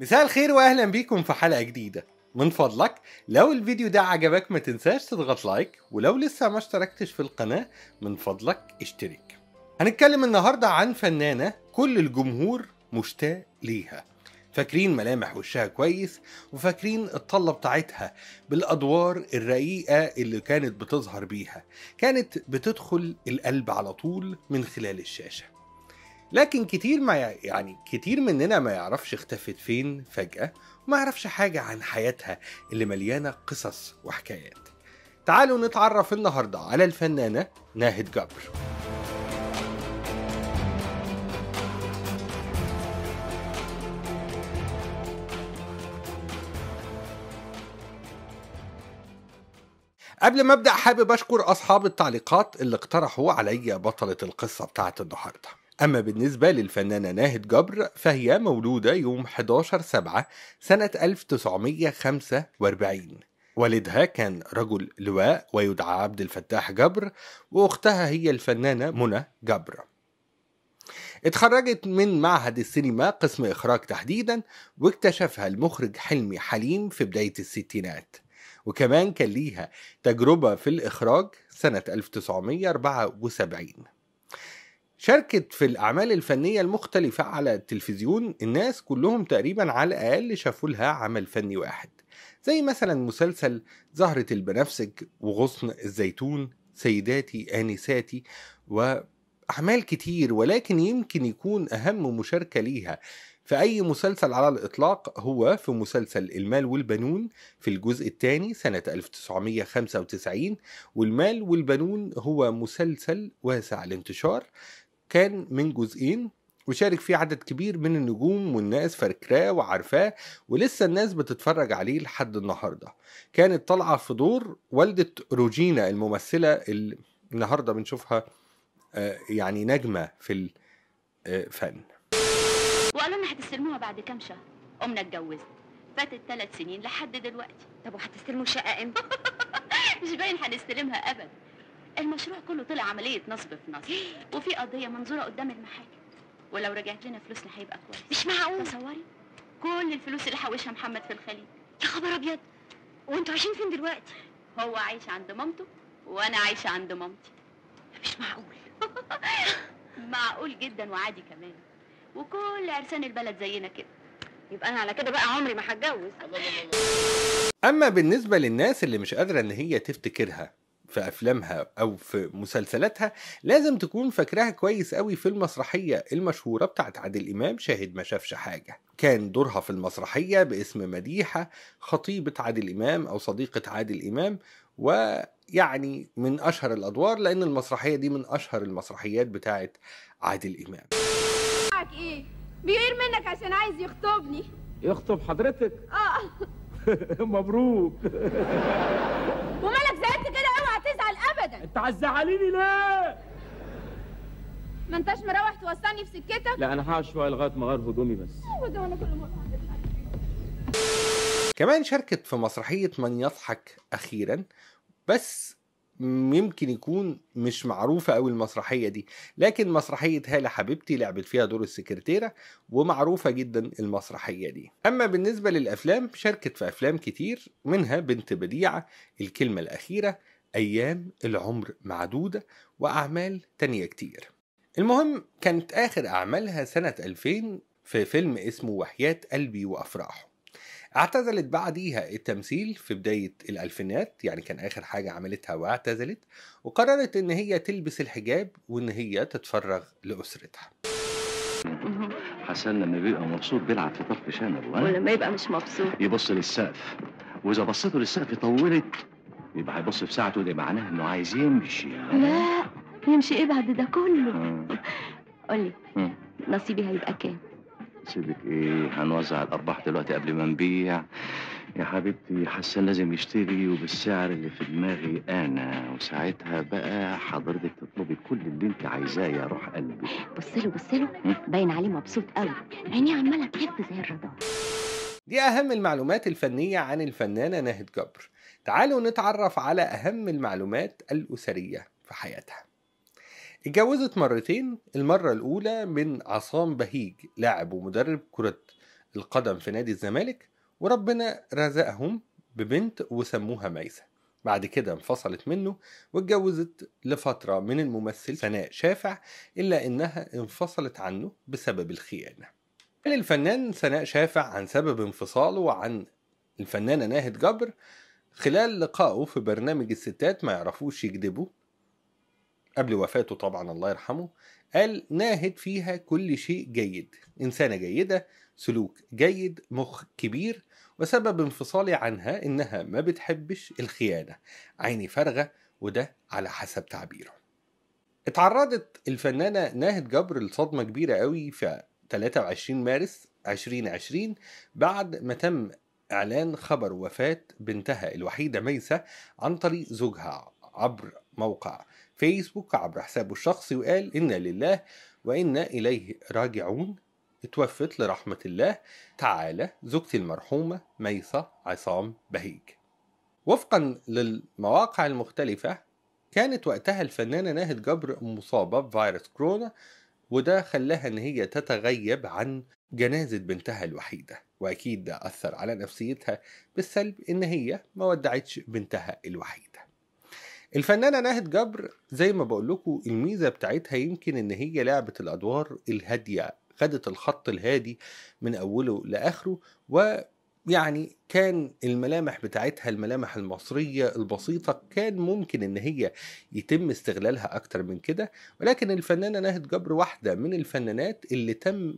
مساء الخير واهلا بيكم في حلقه جديده من فضلك لو الفيديو ده عجبك ما تنساش تضغط لايك ولو لسه ما اشتركتش في القناه من فضلك اشترك هنتكلم النهارده عن فنانه كل الجمهور مشتاق ليها فاكرين ملامح وشها كويس وفاكرين الطلة بتاعتها بالأدوار الرقيقة اللي كانت بتظهر بيها كانت بتدخل القلب على طول من خلال الشاشة لكن كتير ما يعني كتير مننا ما يعرفش اختفت فين فجأة وما يعرفش حاجة عن حياتها اللي مليانة قصص وحكايات تعالوا نتعرف النهاردة على الفنانة ناهد جبر قبل ما ابدا حابب اشكر اصحاب التعليقات اللي اقترحوا عليا بطله القصه بتاعت النهارده أما بالنسبة للفنانة ناهد جبر فهي مولودة يوم 11 سبعة سنة 1945 والدها كان رجل لواء ويدعى عبد الفتاح جبر وأختها هي الفنانة منى جبر اتخرجت من معهد السينما قسم إخراج تحديدا واكتشفها المخرج حلمي حليم في بداية الستينات وكمان كان ليها تجربة في الإخراج سنة 1974 شاركت في الأعمال الفنية المختلفة على التلفزيون الناس كلهم تقريبا على الأقل شافوا لها عمل فني واحد زي مثلا مسلسل زهرة البنفسج وغصن الزيتون سيداتي آنساتي وأعمال كتير ولكن يمكن يكون أهم مشاركة ليها في أي مسلسل على الإطلاق هو في مسلسل المال والبنون في الجزء الثاني سنة 1995 والمال والبنون هو مسلسل واسع الانتشار كان من جزئين وشارك فيه عدد كبير من النجوم والناس فاكراه وعارفاه ولسه الناس بتتفرج عليه لحد النهارده كانت طالعه في دور والده روجينا الممثله اللي النهارده بنشوفها آه، يعني نجمه في الفن آه، وقالوا لنا هتستلموها بعد كام شهر قمنا اتجوزنا فاتت ثلاث سنين لحد دلوقتي طب وهتستلموا شقه امتى مش باين هنستلمها ابدا المشروع كله طلع عملية نصب في نصب وفي قضية منظورة قدام المحاكم ولو رجعت لنا فلوسنا هيبقى كويس مش معقول تصوري كل الفلوس اللي حوشها محمد في الخليج يا خبر ابيض وانتوا عايشين فين دلوقتي هو عايش عند مامته وانا عايشة عند مامتي مش معقول معقول جدا وعادي كمان وكل عرسان البلد زينا كده يبقى انا على كده بقى عمري ما هتجوز اما بالنسبه للناس اللي مش قادره ان هي تفتكرها في افلامها او في مسلسلاتها لازم تكون فاكراها كويس قوي في المسرحيه المشهوره بتاعت عادل امام شاهد ما شافش حاجه كان دورها في المسرحيه باسم مديحه خطيبه عادل امام او صديقه عادل امام ويعني من اشهر الادوار لان المسرحيه دي من اشهر المسرحيات بتاعت عادل امام ايه بيغير منك عشان عايز يخطبني يخطب حضرتك اه مبروك انت هتزعليني ليه ما انتش مروح توصلني في سكتك لا انا هقعد شويه لغايه ما اغير هدومي بس كمان شاركت في مسرحية من يضحك أخيرا بس يمكن يكون مش معروفة أو المسرحية دي لكن مسرحية هالة حبيبتي لعبت فيها دور السكرتيرة ومعروفة جدا المسرحية دي أما بالنسبة للأفلام شاركت في أفلام كتير منها بنت بديعة الكلمة الأخيرة أيام العمر معدودة وأعمال تانية كتير المهم كانت آخر أعمالها سنة 2000 في فيلم اسمه وحياة قلبي وأفراحه اعتزلت بعديها التمثيل في بداية الألفينات يعني كان آخر حاجة عملتها واعتزلت وقررت إن هي تلبس الحجاب وإن هي تتفرغ لأسرتها حسن لما بيبقى مبسوط بيلعب في طرف شنبه ولما يبقى مش مبسوط يبص للسقف وإذا بصيته للسقف طولت يبقى هيبص في ساعته ده معناه انه عايز يمشي لا يمشي ايه بعد ده كله قولي نصيبي هيبقى كام نصيبك ايه هنوزع الارباح دلوقتي قبل ما نبيع يا حبيبتي حسان لازم يشتري وبالسعر اللي في دماغي انا وساعتها بقى حضرتك تطلبي كل اللي انت عايزاه يا روح قلبي بص له بص له باين عليه مبسوط قوي عينيه عماله تلف زي الرادار دي اهم المعلومات الفنيه عن الفنانه ناهد جبر تعالوا نتعرف على أهم المعلومات الأسرية في حياتها اتجوزت مرتين المرة الأولى من عصام بهيج لاعب ومدرب كرة القدم في نادي الزمالك وربنا رزقهم ببنت وسموها ميسة بعد كده انفصلت منه واتجوزت لفترة من الممثل سناء شافع إلا إنها انفصلت عنه بسبب الخيانة قال الفنان سناء شافع عن سبب انفصاله وعن الفنانة ناهد جبر خلال لقائه في برنامج الستات ما يعرفوش يكذبوا قبل وفاته طبعا الله يرحمه قال ناهد فيها كل شيء جيد إنسانة جيدة سلوك جيد مخ كبير وسبب انفصالي عنها إنها ما بتحبش الخيانة عيني فارغة وده على حسب تعبيره اتعرضت الفنانة ناهد جبر لصدمة كبيرة قوي في 23 مارس 2020 بعد ما تم إعلان خبر وفاة بنتها الوحيدة ميسة عن طريق زوجها عبر موقع فيسبوك عبر حسابه الشخصي وقال إنا لله وإنا إليه راجعون اتوفت لرحمة الله تعالى زوجتي المرحومة ميسة عصام بهيج وفقا للمواقع المختلفة كانت وقتها الفنانة ناهد جبر مصابة بفيروس كورونا وده خلاها إن هي تتغيب عن جنازة بنتها الوحيدة وأكيد ده أثر على نفسيتها بالسلب إن هي ما ودعتش بنتها الوحيدة الفنانة ناهد جبر زي ما بقول لكم الميزة بتاعتها يمكن إن هي لعبة الأدوار الهادية خدت الخط الهادي من أوله لآخره ويعني كان الملامح بتاعتها الملامح المصرية البسيطة كان ممكن إن هي يتم استغلالها أكتر من كده ولكن الفنانة ناهد جبر واحدة من الفنانات اللي تم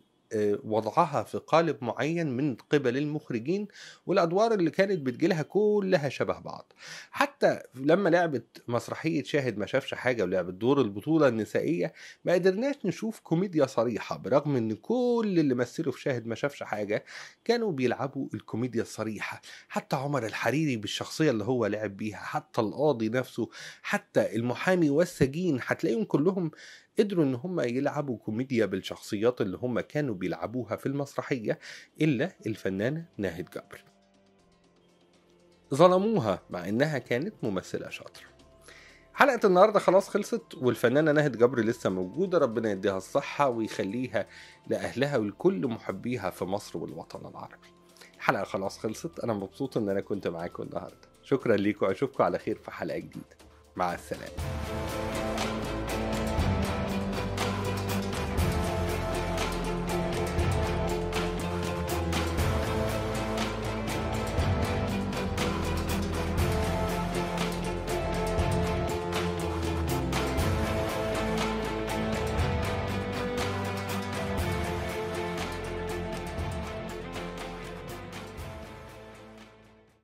وضعها في قالب معين من قبل المخرجين والادوار اللي كانت بتجيلها كلها شبه بعض حتى لما لعبت مسرحيه شاهد ما شافش حاجه ولعبت دور البطوله النسائيه ما قدرناش نشوف كوميديا صريحه برغم ان كل اللي مثلوا في شاهد ما شافش حاجه كانوا بيلعبوا الكوميديا الصريحه حتى عمر الحريري بالشخصيه اللي هو لعب بيها حتى القاضي نفسه حتى المحامي والسجين هتلاقيهم كلهم قدروا ان هم يلعبوا كوميديا بالشخصيات اللي هم كانوا بيلعبوها في المسرحيه الا الفنانه ناهد جبر ظلموها مع انها كانت ممثله شاطره حلقة النهاردة خلاص خلصت والفنانة ناهد جبر لسه موجودة ربنا يديها الصحة ويخليها لأهلها ولكل محبيها في مصر والوطن العربي الحلقة خلاص خلصت أنا مبسوط إن أنا كنت معاكم النهاردة شكرا ليكم أشوفكم على خير في حلقة جديدة مع السلامة